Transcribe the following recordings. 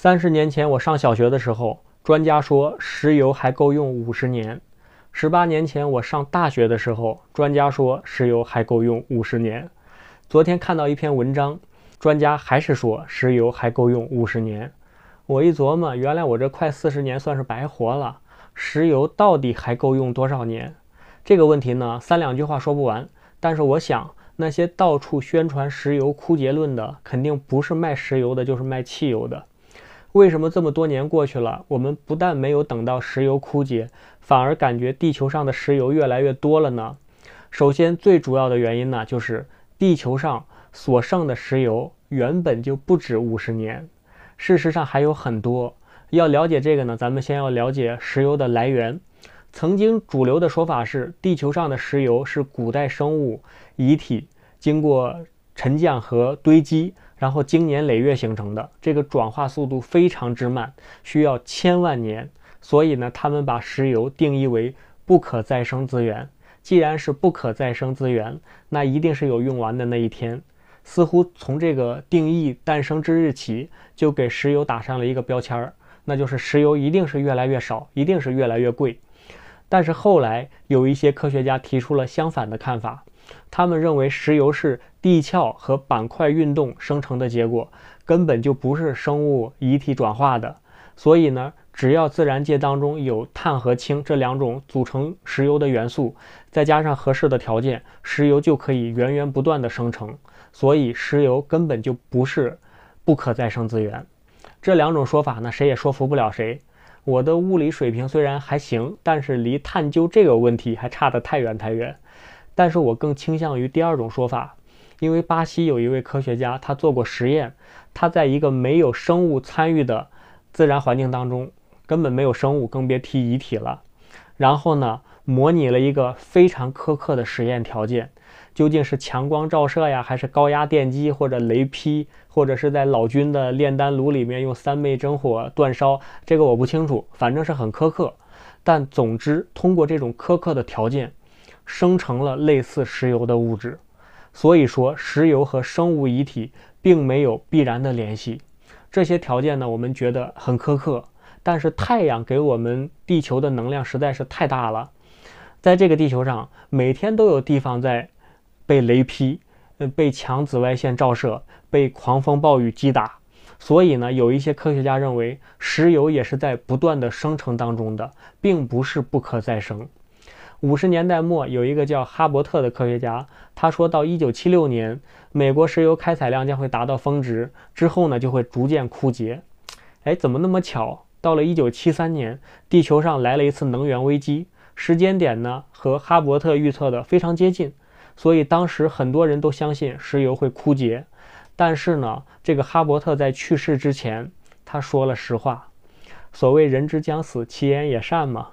三十年前我上小学的时候，专家说石油还够用五十年；十八年前我上大学的时候，专家说石油还够用五十年。昨天看到一篇文章，专家还是说石油还够用五十年。我一琢磨，原来我这快四十年算是白活了。石油到底还够用多少年？这个问题呢，三两句话说不完。但是我想，那些到处宣传石油枯竭论的，肯定不是卖石油的，就是卖汽油的。为什么这么多年过去了，我们不但没有等到石油枯竭，反而感觉地球上的石油越来越多了呢？首先，最主要的原因呢，就是地球上所剩的石油原本就不止五十年，事实上还有很多。要了解这个呢，咱们先要了解石油的来源。曾经主流的说法是，地球上的石油是古代生物遗体经过沉降和堆积。然后经年累月形成的，这个转化速度非常之慢，需要千万年。所以呢，他们把石油定义为不可再生资源。既然是不可再生资源，那一定是有用完的那一天。似乎从这个定义诞生之日起，就给石油打上了一个标签儿，那就是石油一定是越来越少，一定是越来越贵。但是后来有一些科学家提出了相反的看法。他们认为石油是地壳和板块运动生成的结果，根本就不是生物遗体转化的。所以呢，只要自然界当中有碳和氢这两种组成石油的元素，再加上合适的条件，石油就可以源源不断的生成。所以石油根本就不是不可再生资源。这两种说法呢，谁也说服不了谁。我的物理水平虽然还行，但是离探究这个问题还差得太远太远。但是我更倾向于第二种说法，因为巴西有一位科学家，他做过实验，他在一个没有生物参与的自然环境当中，根本没有生物，更别提遗体了。然后呢，模拟了一个非常苛刻的实验条件，究竟是强光照射呀，还是高压电击，或者雷劈，或者是在老君的炼丹炉里面用三昧真火煅烧，这个我不清楚，反正是很苛刻。但总之，通过这种苛刻的条件。生成了类似石油的物质，所以说石油和生物遗体并没有必然的联系。这些条件呢，我们觉得很苛刻，但是太阳给我们地球的能量实在是太大了。在这个地球上，每天都有地方在被雷劈，呃，被强紫外线照射，被狂风暴雨击打。所以呢，有一些科学家认为，石油也是在不断的生成当中的，并不是不可再生。五十年代末，有一个叫哈伯特的科学家，他说到一九七六年，美国石油开采量将会达到峰值，之后呢就会逐渐枯竭。哎，怎么那么巧？到了一九七三年，地球上来了一次能源危机，时间点呢和哈伯特预测的非常接近，所以当时很多人都相信石油会枯竭。但是呢，这个哈伯特在去世之前，他说了实话。所谓人之将死，其言也善嘛。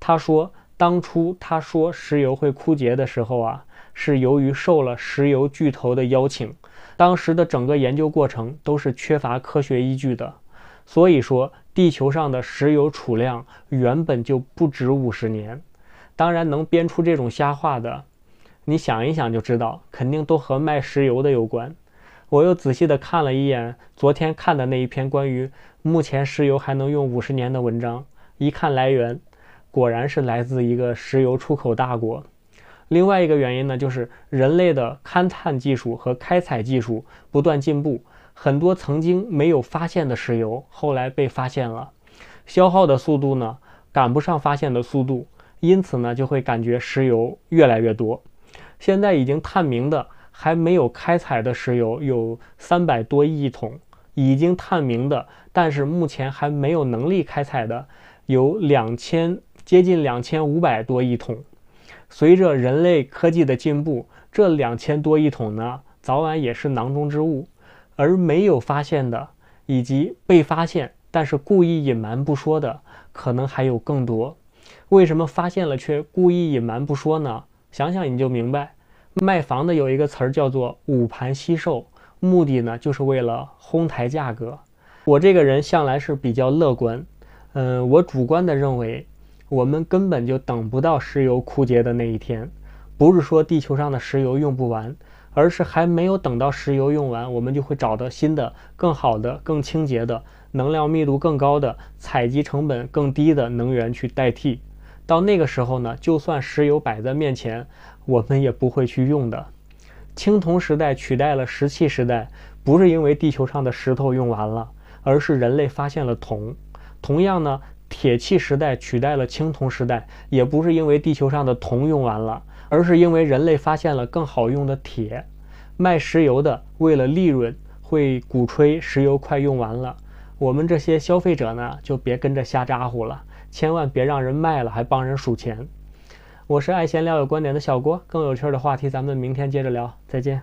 他说。当初他说石油会枯竭的时候啊，是由于受了石油巨头的邀请，当时的整个研究过程都是缺乏科学依据的。所以说，地球上的石油储量原本就不止五十年。当然，能编出这种瞎话的，你想一想就知道，肯定都和卖石油的有关。我又仔细的看了一眼昨天看的那一篇关于目前石油还能用五十年的文章，一看来源。果然是来自一个石油出口大国。另外一个原因呢，就是人类的勘探技术和开采技术不断进步，很多曾经没有发现的石油后来被发现了。消耗的速度呢赶不上发现的速度，因此呢就会感觉石油越来越多。现在已经探明的还没有开采的石油有三百多亿桶，已经探明的但是目前还没有能力开采的有两千。接近两千五百多亿桶。随着人类科技的进步，这两千多亿桶呢，早晚也是囊中之物。而没有发现的，以及被发现但是故意隐瞒不说的，可能还有更多。为什么发现了却故意隐瞒不说呢？想想你就明白。卖房的有一个词儿叫做“捂盘惜售”，目的呢，就是为了哄抬价格。我这个人向来是比较乐观，嗯，我主观的认为。我们根本就等不到石油枯竭的那一天，不是说地球上的石油用不完，而是还没有等到石油用完，我们就会找到新的、更好的、更清洁的、能量密度更高的、采集成本更低的能源去代替。到那个时候呢，就算石油摆在面前，我们也不会去用的。青铜时代取代了石器时代，不是因为地球上的石头用完了，而是人类发现了铜。同样呢。铁器时代取代了青铜时代，也不是因为地球上的铜用完了，而是因为人类发现了更好用的铁。卖石油的为了利润会鼓吹石油快用完了，我们这些消费者呢就别跟着瞎咋呼了，千万别让人卖了还帮人数钱。我是爱闲聊有观点的小郭，更有趣的话题咱们明天接着聊，再见。